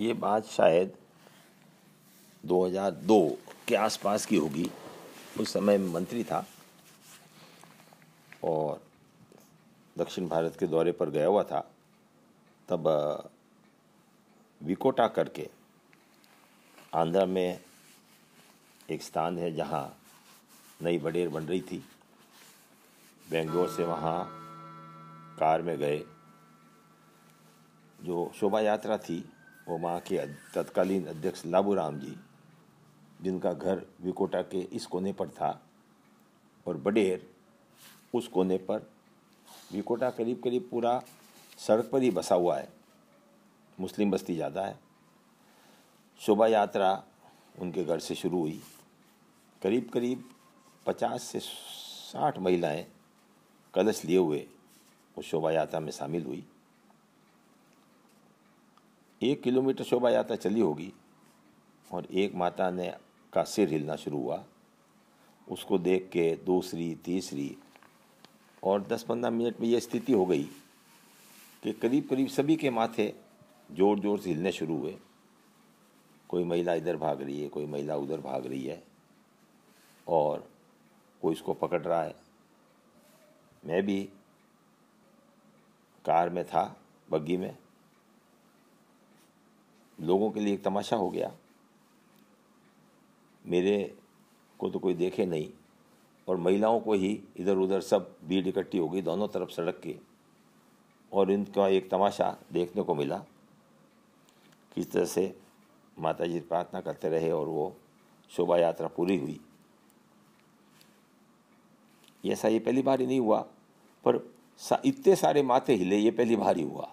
ये बात शायद 2002 के आसपास की होगी उस समय मंत्री था और दक्षिण भारत के दौरे पर गया हुआ था तब विकोटा करके आंध्र में एक स्थान है जहाँ नई बडेर बन रही थी बेंगलोर से वहाँ कार में गए जो शोभा यात्रा थी वो वहाँ के तत्कालीन अध्यक्ष राम जी जिनका घर विकोटा के इस कोने पर था और बडेर उस कोने पर विकोटा करीब करीब पूरा सड़क पर ही बसा हुआ है मुस्लिम बस्ती ज़्यादा है शोभा यात्रा उनके घर से शुरू हुई करीब करीब पचास से साठ महिलाएं कलश लिए हुए उस शोभा यात्रा में शामिल हुई एक किलोमीटर शोभा यात्रा चली होगी और एक माता ने का सिर हिलना शुरू हुआ उसको देख के दूसरी तीसरी और दस पंद्रह मिनट में ये स्थिति हो गई कि करीब करीब सभी के माथे जोर जोर से हिलने शुरू हुए कोई महिला इधर भाग रही है कोई महिला उधर भाग रही है और कोई इसको पकड़ रहा है मैं भी कार में था बग्गी में लोगों के लिए एक तमाशा हो गया मेरे को तो कोई देखे नहीं और महिलाओं को ही इधर उधर सब भीड़ इकट्ठी हो गई दोनों तरफ सड़क के और इनका एक तमाशा देखने को मिला किस तरह से माता जी प्रार्थना करते रहे और वो शोभा यात्रा पूरी हुई ऐसा ये पहली बार ही नहीं हुआ पर सा, इतने सारे माथे हिले ये पहली बार ही हुआ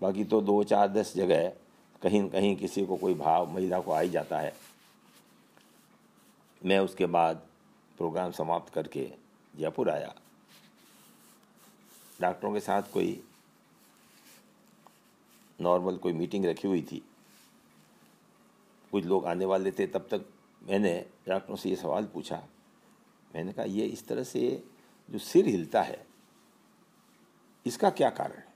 बाकी तो दो चार दस जगह कहीं कहीं किसी को कोई भाव महिला को आ ही जाता है मैं उसके बाद प्रोग्राम समाप्त करके जयपुर आया डॉक्टरों के साथ कोई नॉर्मल कोई मीटिंग रखी हुई थी कुछ लोग आने वाले थे तब तक मैंने डॉक्टरों से ये सवाल पूछा मैंने कहा ये इस तरह से जो सिर हिलता है इसका क्या कारण है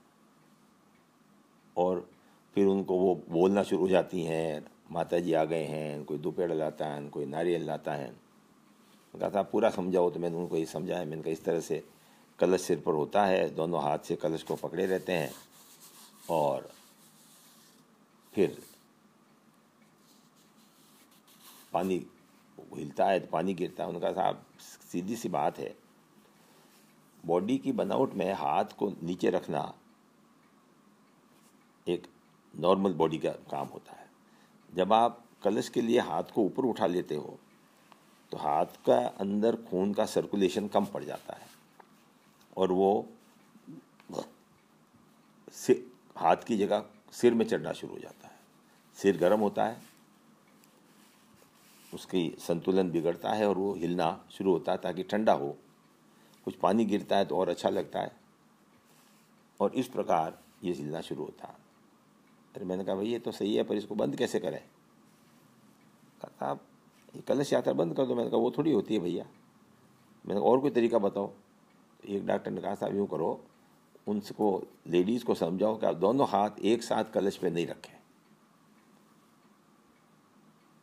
और फिर उनको वो बोलना शुरू हो जाती हैं माता जी आ गए हैं कोई दोपहर लाता है कोई नारियल लाता है कहा था पूरा समझाओ तो मैंने उनको ये समझाया मैंने कहा इस तरह से कलश सिर पर होता है दोनों हाथ से कलश को पकड़े रहते हैं और फिर पानी हिलता है तो पानी गिरता है उनका साहब सीधी सी बात है बॉडी की बनावट में हाथ को नीचे रखना एक नॉर्मल बॉडी का काम होता है जब आप कलश के लिए हाथ को ऊपर उठा लेते हो तो हाथ का अंदर खून का सर्कुलेशन कम पड़ जाता है और वो सिर हाथ की जगह सिर में चढ़ना शुरू हो जाता है सिर गर्म होता है उसकी संतुलन बिगड़ता है और वो हिलना शुरू होता है ताकि ठंडा हो कुछ पानी गिरता है तो और अच्छा लगता है और इस प्रकार ये हिलना शुरू होता है फिर मैंने कहा भाई ये तो सही है पर इसको बंद कैसे करें कहा आप ये कलश यात्रा बंद कर दो मैंने कहा वो थोड़ी होती है भैया मैंने कहा और कोई तरीका बताओ एक डॉक्टर ने कहा साहब यूँ करो उनको लेडीज़ को समझाओ कि आप दोनों हाथ एक साथ कलश पे नहीं रखें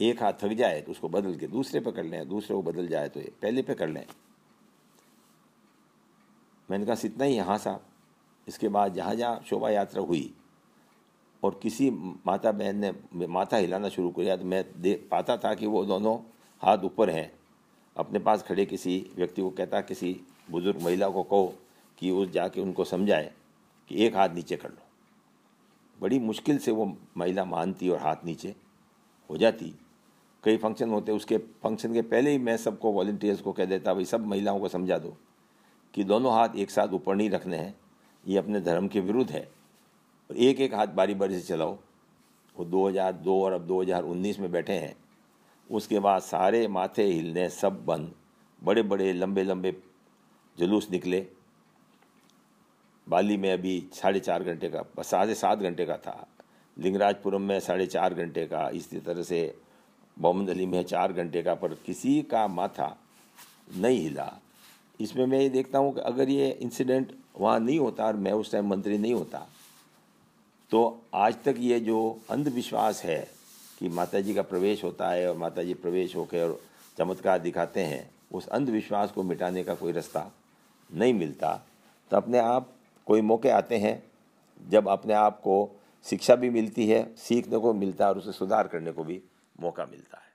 एक हाथ थक जाए तो उसको बदल के दूसरे पे कर लें दूसरे को बदल जाए तो पहले पे कर लें मैंने कहा इतना ही यहाँ साहब इसके बाद जहाँ जहाँ शोभा यात्रा हुई और किसी माता बहन ने माथा हिलाना शुरू किया तो मैं दे पाता था कि वो दोनों हाथ ऊपर हैं अपने पास खड़े किसी व्यक्ति को कहता किसी बुज़ुर्ग महिला को कहो कि उस जाके उनको समझाए कि एक हाथ नीचे कर लो बड़ी मुश्किल से वो महिला मानती और हाथ नीचे हो जाती कई फंक्शन होते उसके फंक्शन के पहले ही मैं सबको वॉल्टियर्स को कह देता भाई सब महिलाओं को समझा दो कि दोनों हाथ एक साथ ऊपर नहीं रखने हैं ये अपने धर्म के विरुद्ध है और एक एक हाथ बारी बारी से चलाओ वो 2002 और अब 2019 में बैठे हैं उसके बाद सारे माथे हिलने सब बंद बड़े बड़े लंबे लंबे जुलूस निकले बाली में अभी साढ़े चार घंटे का साढ़े सात घंटे का था लिंगराजपुरम में साढ़े चार घंटे का इसी तरह से मोहम्मद अली में चार घंटे का पर किसी का माथा नहीं हिला इसमें मैं ये देखता हूँ कि अगर ये इंसिडेंट वहाँ नहीं होता और मैं उस टाइम मंत्री नहीं होता तो आज तक ये जो अंधविश्वास है कि माता जी का प्रवेश होता है और माता जी प्रवेश होकर और चमत्कार दिखाते हैं उस अंधविश्वास को मिटाने का कोई रास्ता नहीं मिलता तो अपने आप कोई मौके आते हैं जब अपने आप को शिक्षा भी मिलती है सीखने को मिलता है और उसे सुधार करने को भी मौका मिलता है